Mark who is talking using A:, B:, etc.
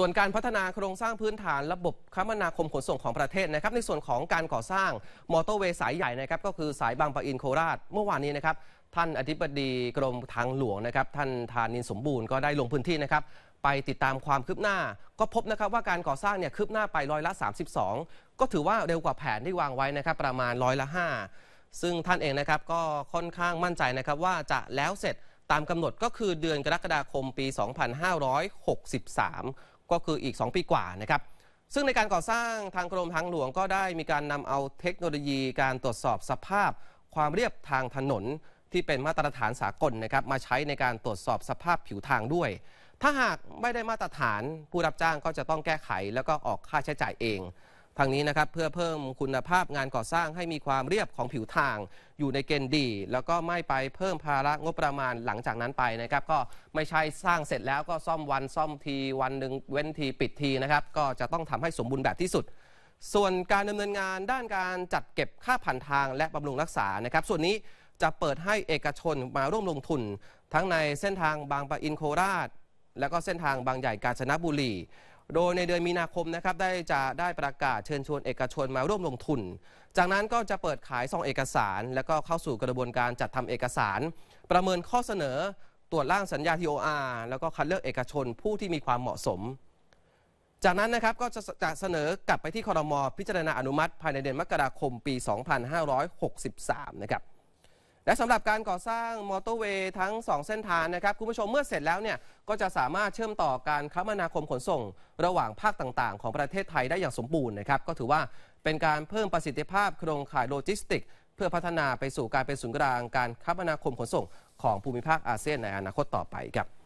A: ส่วนการพัฒนาโครงสร้างพื้นฐานระบบคมนาคมขนส่งของประเทศนะครับในส่วนของการก่อสร้างมอเตอร์เวย์สายใหญ่นะครับก็คือสายบางปะอินโคราช เมื่อวานนี้นะครับท่านอธิบดีกรมทางหลวงนะครับท่านธานินสมบูรณ์ก็ได้ลงพื้นที่นะครับไปติดตามความคืบหน้า ก็พบนะครับว่าการก่อสร้างเนี่ยคืบหน้าไปร้อยละ 32 ก็ถือว่าเร็วกว่าแผนที่วางไว้นะครับประมาณร้อยละ5ซึ่งท่านเองนะครับก็ค่อนข้างมั่นใจนะครับว่าจะแล้วเสร็จตามกำหนดก็คือเดือนกรกฎาคมปี2563ก็คืออีก 2 ปีกว่านะครับ ซึ่งในการก่อสร้างทางกรมทางหลวงก็ได้มีการนำเอาเทคโนโลยีการตรวจสอบสภาพ ความเรียบทางถนนที่เป็นมาตรฐานสากลนะครับมาใช้ในการตรวจสอบสภาพผิวทางด้วย ถ้าหากไม่ได้มาตรฐานผู้รับจ้างก็จะต้องแก้ไข แล้วก็ออกค่าใช้จ่ายเองทางนี้นะครับเพื่อเพิ่มคุณภาพงานก่อสร้างให้มีความเรียบของผิวทางอยู่ในเกณฑ์ดี แล้วก็ไม่ไปเพิ่มภาระงบประมาณหลังจากนั้นไปนะครับก็ไม่ใช่สร้างเสร็จแล้วก็ซ่อมวันซ่อมทีวันหนึ่งเว้นทีปิดทีนะครับก็จะต้องทำให้สมบูรณ์แบบที่สุด ส่วนการดำเนินงานด้านการจัดเก็บค่าผ่านทางและบำรุงรักษานะครับส่วนนี้จะเปิดให้เอกชนมาร่วมลงทุน ทั้งในเส้นทางบางปะอินโคราช และก็เส้นทางบางใหญ่กาญจนบุรีโดยในเดือนมีนาคมนะครับได้จะได้ประกาศเชิญชวนเอกชนมาร่วมลงทุน จากนั้นก็จะเปิดขายซองเอกสาร แล้วก็เข้าสู่กระบวนการจัดทำเอกสาร ประเมินข้อเสนอตรวจร่างสัญญา TOR แล้วก็คัดเลือกเอกชนผู้ที่มีความเหมาะสม จากนั้นนะครับก็จะเสนอกลับไปที่คอรมอพิจารณาอนุมัติ ภายในเดือนมกราคมปี 2563 นะครับและสำหรับการก่อสร้างมอเตอร์เวย์ทั้ง 2 เส้นทางนะครับคุณผู้ชมเมื่อเสร็จแล้วเนี่ยก็จะสามารถเชื่อมต่อการคมนาคมขนส่งระหว่างภาคต่าง ๆ ของประเทศไทยได้อย่างสมบูรณ์นะครับ ก็ถือว่าเป็นการเพิ่มประสิทธิภาพโครงข่ายโลจิสติกเพื่อพัฒนาไปสู่การเป็นศูนย์กลางการคมนาคมขนส่งของภูมิภาคอาเซียนในอนาคตต่อไปครับ